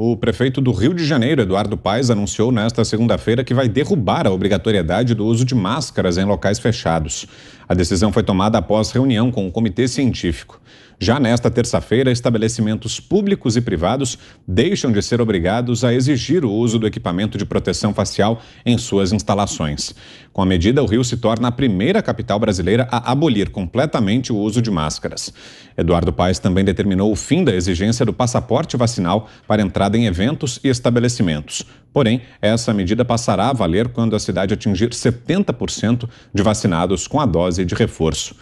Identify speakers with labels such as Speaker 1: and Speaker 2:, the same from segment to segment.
Speaker 1: o prefeito do Rio de Janeiro, Eduardo Paes, anunciou nesta segunda-feira que vai derrubar a obrigatoriedade do uso de máscaras em locais fechados. A decisão foi tomada após reunião com o comitê científico. Já nesta terça-feira, estabelecimentos públicos e privados deixam de ser obrigados a exigir o uso do equipamento de proteção facial em suas instalações. Com a medida, o Rio se torna a primeira capital brasileira a abolir completamente o uso de máscaras. Eduardo Paes também determinou o fim da exigência do passaporte vacinal para entrada em eventos e estabelecimentos. Porém, essa medida passará a valer quando a cidade atingir 70% de vacinados com a dose de reforço.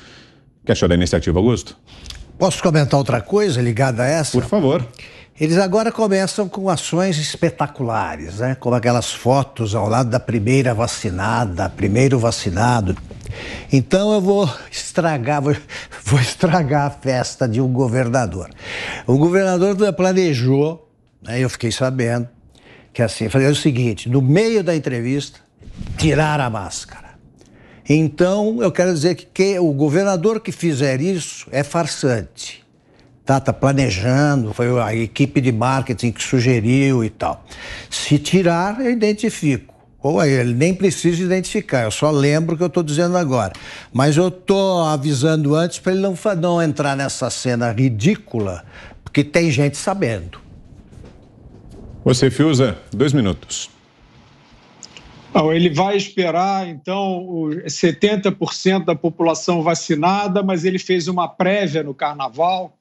Speaker 1: Que achou da iniciativa, Augusto? Posso comentar outra coisa ligada a essa? Por favor. Eles agora começam com ações espetaculares, né? como aquelas fotos ao lado da primeira vacinada, primeiro vacinado. Então eu vou estragar, vou, vou estragar a festa de um governador. O governador planejou, né? eu fiquei sabendo, que assim, falei é o seguinte, no meio da entrevista, tirar a máscara. Então, eu quero dizer que, que o governador que fizer isso é farsante. Está tá planejando, foi a equipe de marketing que sugeriu e tal. Se tirar, eu identifico. Ou ele nem precisa identificar, eu só lembro o que eu estou dizendo agora. Mas eu estou avisando antes para ele não, não entrar nessa cena ridícula, porque tem gente sabendo. Você, Fiuza, dois minutos. Não, ele vai esperar, então, 70% da população vacinada, mas ele fez uma prévia no carnaval.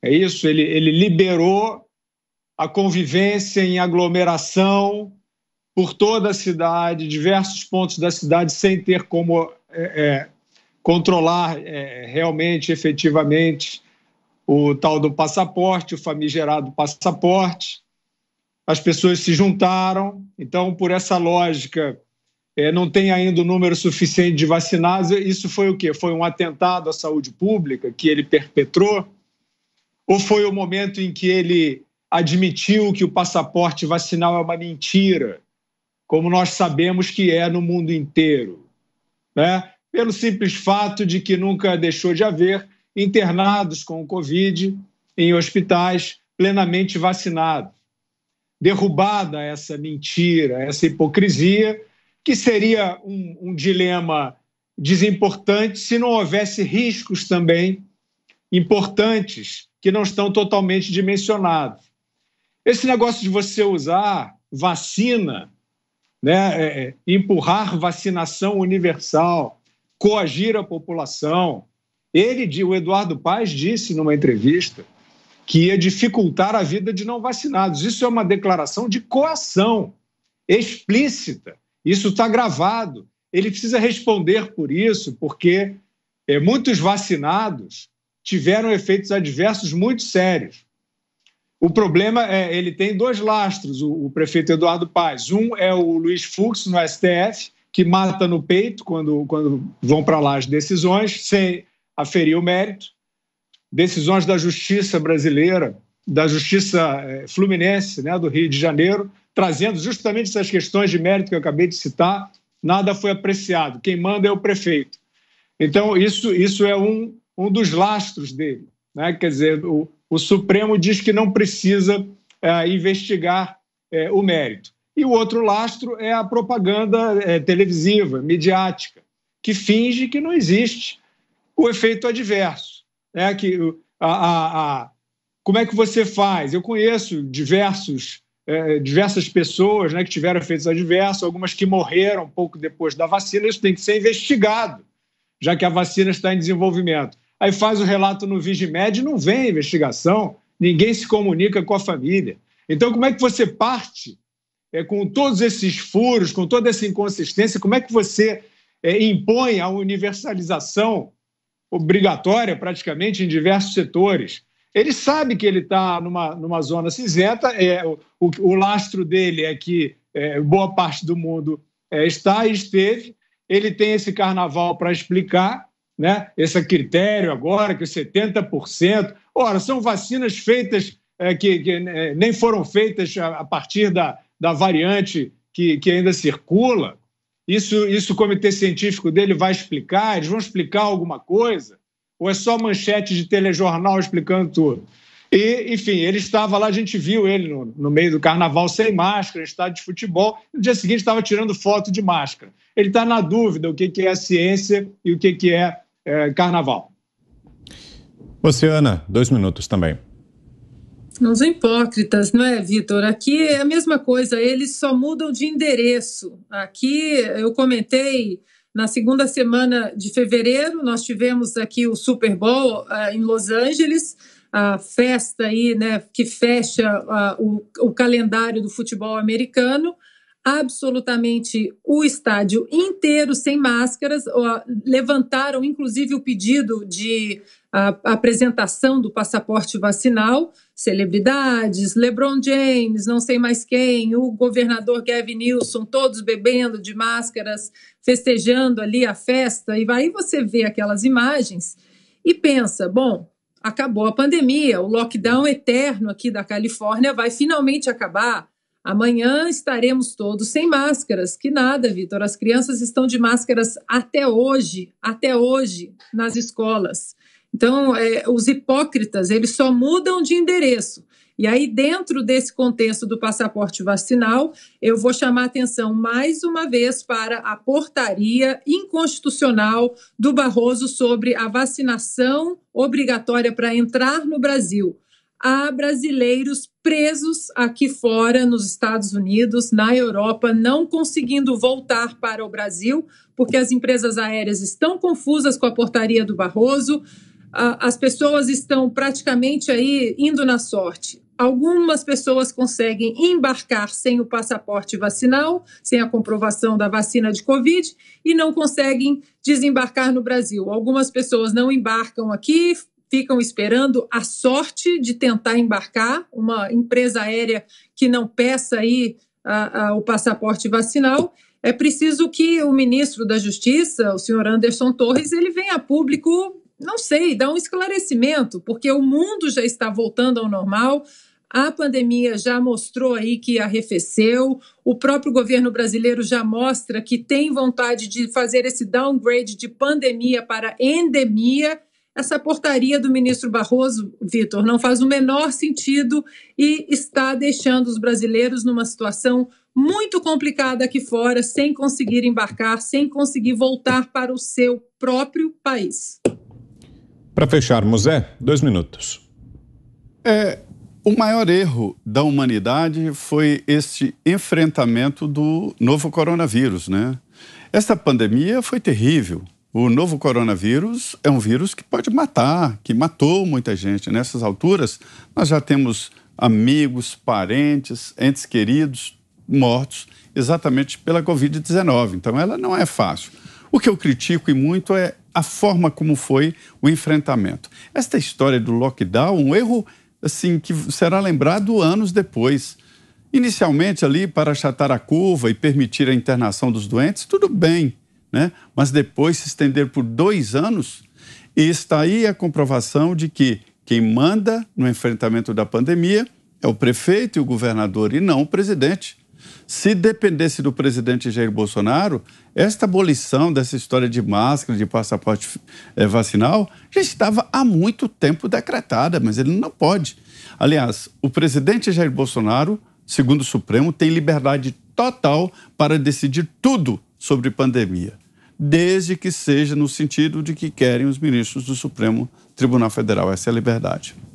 Speaker 1: É isso? Ele, ele liberou a convivência em aglomeração por toda a cidade, diversos pontos da cidade, sem ter como é, é, controlar é, realmente, efetivamente, o tal do passaporte, o famigerado passaporte as pessoas se juntaram, então, por essa lógica, é, não tem ainda o um número suficiente de vacinados. Isso foi o quê? Foi um atentado à saúde pública que ele perpetrou? Ou foi o momento em que ele admitiu que o passaporte vacinal é uma mentira, como nós sabemos que é no mundo inteiro? Né? Pelo simples fato de que nunca deixou de haver internados com o Covid em hospitais plenamente vacinados derrubada essa mentira, essa hipocrisia, que seria um, um dilema desimportante se não houvesse riscos também importantes que não estão totalmente dimensionados. Esse negócio de você usar vacina, né, é, é empurrar vacinação universal, coagir a população, ele, o Eduardo Paes disse numa entrevista que ia dificultar a vida de não vacinados. Isso é uma declaração de coação explícita. Isso está gravado. Ele precisa responder por isso, porque é, muitos vacinados tiveram efeitos adversos muito sérios. O problema é ele tem dois lastros, o, o prefeito Eduardo Paes. Um é o Luiz Fux no STF, que mata no peito quando, quando vão para lá as decisões, sem aferir o mérito decisões da justiça brasileira, da justiça eh, fluminense, né, do Rio de Janeiro, trazendo justamente essas questões de mérito que eu acabei de citar, nada foi apreciado. Quem manda é o prefeito. Então, isso, isso é um, um dos lastros dele. Né? Quer dizer, o, o Supremo diz que não precisa é, investigar é, o mérito. E o outro lastro é a propaganda é, televisiva, midiática, que finge que não existe o efeito adverso né, que a, a, a, como é que você faz? Eu conheço diversos, é, diversas pessoas né, que tiveram efeitos adversos, algumas que morreram um pouco depois da vacina. Isso tem que ser investigado, já que a vacina está em desenvolvimento. Aí faz o relato no Vigimed, não vem a investigação, ninguém se comunica com a família. Então, como é que você parte é, com todos esses furos, com toda essa inconsistência? Como é que você é, impõe a universalização obrigatória praticamente em diversos setores. Ele sabe que ele está numa, numa zona cinzenta, é, o, o lastro dele é que é, boa parte do mundo é, está e esteve. Ele tem esse carnaval para explicar, né? esse critério agora, que 70%. Ora, são vacinas feitas é, que, que né, nem foram feitas a, a partir da, da variante que, que ainda circula. Isso, isso o comitê científico dele vai explicar? Eles vão explicar alguma coisa? Ou é só manchete de telejornal explicando tudo? E, enfim, ele estava lá, a gente viu ele no, no meio do carnaval sem máscara, estádio de futebol. No dia seguinte estava tirando foto de máscara. Ele está na dúvida o que, que é ciência e o que, que é, é carnaval. Oceana, dois minutos também.
Speaker 2: Os hipócritas, não é, Vitor? Aqui é a mesma coisa, eles só mudam de endereço. Aqui eu comentei na segunda semana de fevereiro, nós tivemos aqui o Super Bowl uh, em Los Angeles, a festa aí, né, que fecha uh, o, o calendário do futebol americano absolutamente o estádio inteiro sem máscaras. Levantaram, inclusive, o pedido de a apresentação do passaporte vacinal, celebridades, LeBron James, não sei mais quem, o governador Gavin Newsom, todos bebendo de máscaras, festejando ali a festa, e aí você vê aquelas imagens e pensa, bom, acabou a pandemia, o lockdown eterno aqui da Califórnia vai finalmente acabar. Amanhã estaremos todos sem máscaras. Que nada, Vitor. As crianças estão de máscaras até hoje, até hoje, nas escolas. Então, é, os hipócritas, eles só mudam de endereço. E aí, dentro desse contexto do passaporte vacinal, eu vou chamar atenção mais uma vez para a portaria inconstitucional do Barroso sobre a vacinação obrigatória para entrar no Brasil há brasileiros presos aqui fora, nos Estados Unidos, na Europa, não conseguindo voltar para o Brasil, porque as empresas aéreas estão confusas com a portaria do Barroso, as pessoas estão praticamente aí indo na sorte. Algumas pessoas conseguem embarcar sem o passaporte vacinal, sem a comprovação da vacina de Covid, e não conseguem desembarcar no Brasil. Algumas pessoas não embarcam aqui, ficam esperando a sorte de tentar embarcar, uma empresa aérea que não peça aí a, a, o passaporte vacinal, é preciso que o ministro da Justiça, o senhor Anderson Torres, ele venha a público, não sei, dar um esclarecimento, porque o mundo já está voltando ao normal, a pandemia já mostrou aí que arrefeceu, o próprio governo brasileiro já mostra que tem vontade de fazer esse downgrade de pandemia para endemia. Essa portaria do ministro Barroso, Vitor, não faz o menor sentido e está deixando os brasileiros numa situação muito complicada aqui fora, sem conseguir embarcar, sem conseguir voltar para o seu próprio país.
Speaker 3: Para fecharmos, Zé, dois minutos. É, o maior erro da humanidade foi este enfrentamento do novo coronavírus, né? Essa pandemia foi terrível. O novo coronavírus é um vírus que pode matar, que matou muita gente. Nessas alturas, nós já temos amigos, parentes, entes queridos mortos exatamente pela Covid-19. Então, ela não é fácil. O que eu critico e muito é a forma como foi o enfrentamento. Esta história do lockdown, um erro assim que será lembrado anos depois. Inicialmente ali para achatar a curva e permitir a internação dos doentes, tudo bem né? mas depois se estender por dois anos. E está aí a comprovação de que quem manda no enfrentamento da pandemia é o prefeito e o governador, e não o presidente. Se dependesse do presidente Jair Bolsonaro, esta abolição dessa história de máscara, de passaporte é, vacinal, já estava há muito tempo decretada, mas ele não pode. Aliás, o presidente Jair Bolsonaro, segundo o Supremo, tem liberdade total para decidir tudo sobre pandemia, desde que seja no sentido de que querem os ministros do Supremo Tribunal Federal. Essa é a liberdade.